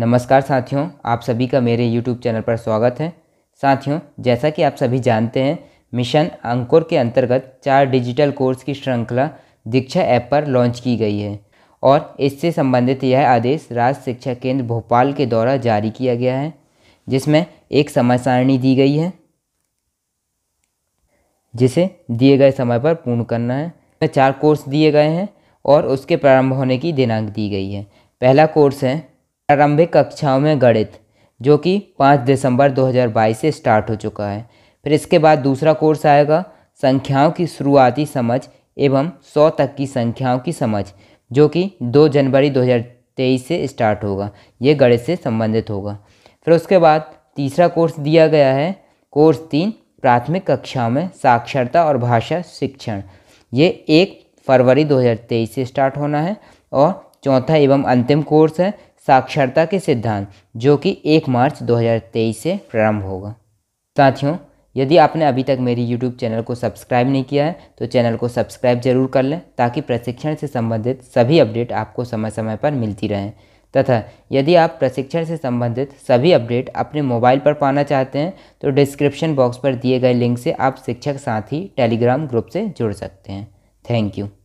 नमस्कार साथियों आप सभी का मेरे यूट्यूब चैनल पर स्वागत है साथियों जैसा कि आप सभी जानते हैं मिशन अंकुर के अंतर्गत चार डिजिटल कोर्स की श्रृंखला दीक्षा ऐप पर लॉन्च की गई है और इससे संबंधित यह आदेश राज्य शिक्षा केंद्र भोपाल के द्वारा जारी किया गया है जिसमें एक समय सारणी दी गई है जिसे दिए गए समय पर पूर्ण करना है चार कोर्स दिए गए हैं और उसके प्रारंभ होने की दिनांक दी गई है पहला कोर्स है प्रारंभिक कक्षाओं में गणित जो कि 5 दिसंबर 2022 से स्टार्ट हो चुका है फिर इसके बाद दूसरा कोर्स आएगा संख्याओं की शुरुआती समझ एवं 100 तक की संख्याओं की समझ जो कि 2 जनवरी 2023 से स्टार्ट होगा ये गणित से संबंधित होगा फिर उसके बाद तीसरा कोर्स दिया गया है कोर्स तीन प्राथमिक कक्षाओं में साक्षरता और भाषा शिक्षण ये एक फरवरी 2023 से स्टार्ट होना है और चौथा एवं अंतिम कोर्स है साक्षरता के सिद्धांत जो कि 1 मार्च 2023 से प्रारंभ होगा साथियों यदि आपने अभी तक मेरी YouTube चैनल को सब्सक्राइब नहीं किया है तो चैनल को सब्सक्राइब जरूर कर लें ताकि प्रशिक्षण से संबंधित सभी अपडेट आपको समय समय पर मिलती रहें तथा यदि आप प्रशिक्षण से संबंधित सभी अपडेट अपने मोबाइल पर पाना चाहते हैं तो डिस्क्रिप्शन बॉक्स पर दिए गए लिंक से आप शिक्षक साथी टेलीग्राम ग्रुप से जुड़ सकते हैं थैंक यू